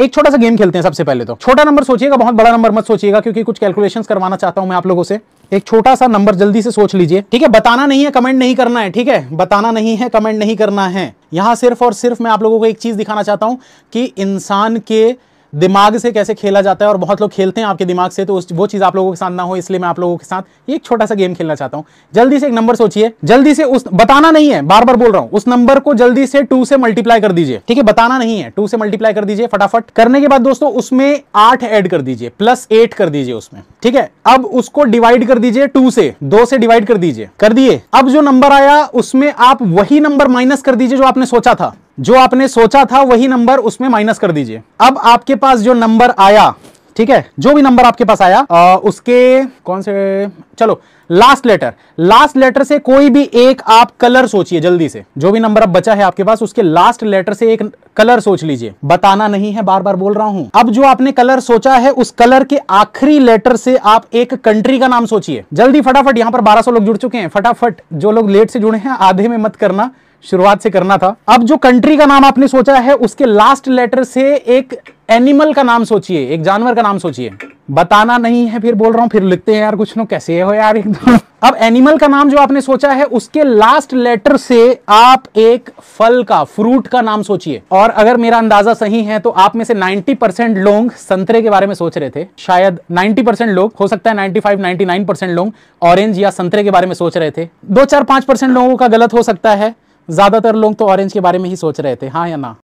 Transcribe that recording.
एक छोटा सा गेम खेलते हैं सबसे पहले तो छोटा नंबर सोचिएगा बहुत बड़ा नंबर मत सोचिएगा क्योंकि कुछ कैलकुलेशन करवाना चाहता हूं मैं आप लोगों से एक छोटा सा नंबर जल्दी से सोच लीजिए ठीक है बताना नहीं है कमेंट नहीं करना है ठीक है बताना नहीं है कमेंट नहीं करना है यहां सिर्फ और सिर्फ मैं आप लोगों को एक चीज दिखाना चाहता हूं कि इंसान के दिमाग से कैसे खेला जाता है और बहुत लोग खेलते हैं आपके दिमाग से तो उस वो चीज़ आप लोगों के साथ ना हो इसलिए मैं आप लोगों के साथ एक छोटा सा गेम खेलना चाहता हूँ जल्दी से एक नंबर सोचिए जल्दी से उस बताना नहीं है बार बार बोल रहा हूँ उस नंबर को जल्दी से टू से मल्टीप्लाई कर दीजिए ठीक है बताना नहीं है टू से मल्टीप्लाई कर दीजिए फटाफट करने के बाद दोस्तों उसमें आठ एड कर दीजिए प्लस एट कर दीजिए उसमें ठीक है अब उसको डिवाइड कर दीजिए टू से दो से डिवाइड कर दीजिए कर दिए अब जो नंबर आया उसमें आप वही नंबर माइनस कर दीजिए जो आपने सोचा था जो आपने सोचा था वही नंबर उसमें माइनस कर दीजिए अब आपके पास जो नंबर आया ठीक है जो भी नंबर आपके पास आया आ, उसके कौन से चलो लास्ट लेटर लास्ट लेटर से कोई भी एक आप कलर सोचिए जल्दी से जो भी नंबर अब बचा है आपके पास उसके लास्ट लेटर से एक कलर सोच लीजिए बताना नहीं है बार बार बोल रहा हूं अब जो आपने कलर सोचा है उस कलर के आखिरी लेटर से आप एक कंट्री का नाम सोचिए जल्दी फटाफट यहां पर 1200 लोग जुड़ चुके हैं फटाफट जो लोग लेट से जुड़े हैं आधे में मत करना शुरुआत से करना था अब जो कंट्री का नाम आपने सोचा है उसके लास्ट लेटर से एक एनिमल का नाम सोचिए एक जानवर का नाम सोचिए बताना नहीं है फिर बोल रहा हूँ फिर लिखते हैं यार कुछ लोग कैसे हो यार अब एनिमल का नाम जो आपने सोचा है उसके लास्ट लेटर से आप एक फल का फ्रूट का नाम सोचिए और अगर मेरा अंदाजा सही है तो आप में से 90 परसेंट लोग संतरे के बारे में सोच रहे थे शायद 90 परसेंट लोग हो सकता है 95 99 परसेंट लोग ऑरेंज या संतरे के बारे में सोच रहे थे दो चार पांच परसेंट लोगों का गलत हो सकता है ज़्यादातर लोग तो ऑरेंज के बारे में ही सोच रहे थे हाँ या ना